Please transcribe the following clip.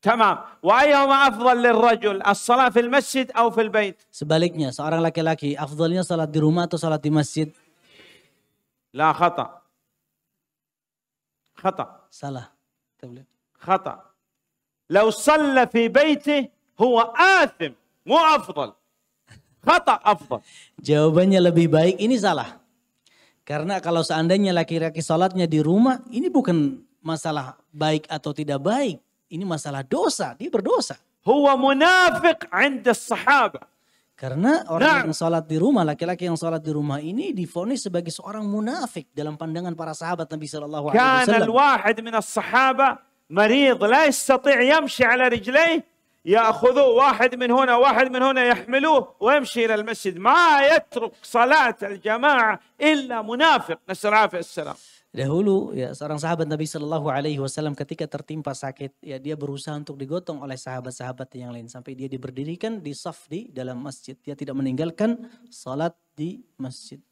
Tamam. Wa ayyuma afdal lirrajul? As-salat fil masjid atau fil bait? Sebaliknya, seorang laki-laki afdalnya salat di rumah atau salat di masjid? La khata. Khata. Salah. Khata. Lau salla fi baitih huwa athim, mu afdal. Khata afdal. Jawabannya lebih baik ini salah. Karena kalau seandainya laki-laki salatnya di rumah, ini bukan masalah baik atau tidak baik ini masalah dosa, dia berdosa. Huwa munafiq 'inda sahabat. Karena orang nah. yang sholat di rumah, laki-laki yang sholat di rumah ini difonis sebagai seorang munafik dalam pandangan para sahabat Nabi Shallallahu Alaihi Wasallam. Karena الواحد من الصحابة مريض لا يستطيع يمشي على رجليه يأخذوه واحد من هنا واحد من هنا يحملوه ويمشي إلى المسجد ما يترك صلاة الجماعة إلا منافق نسأل العافية السلام Dahulu ya seorang sahabat Nabi Shallallahu Alaihi Wasallam ketika tertimpa sakit ya dia berusaha untuk digotong oleh sahabat-sahabat yang lain sampai dia diberdirikan di saf di dalam masjid dia tidak meninggalkan salat di masjid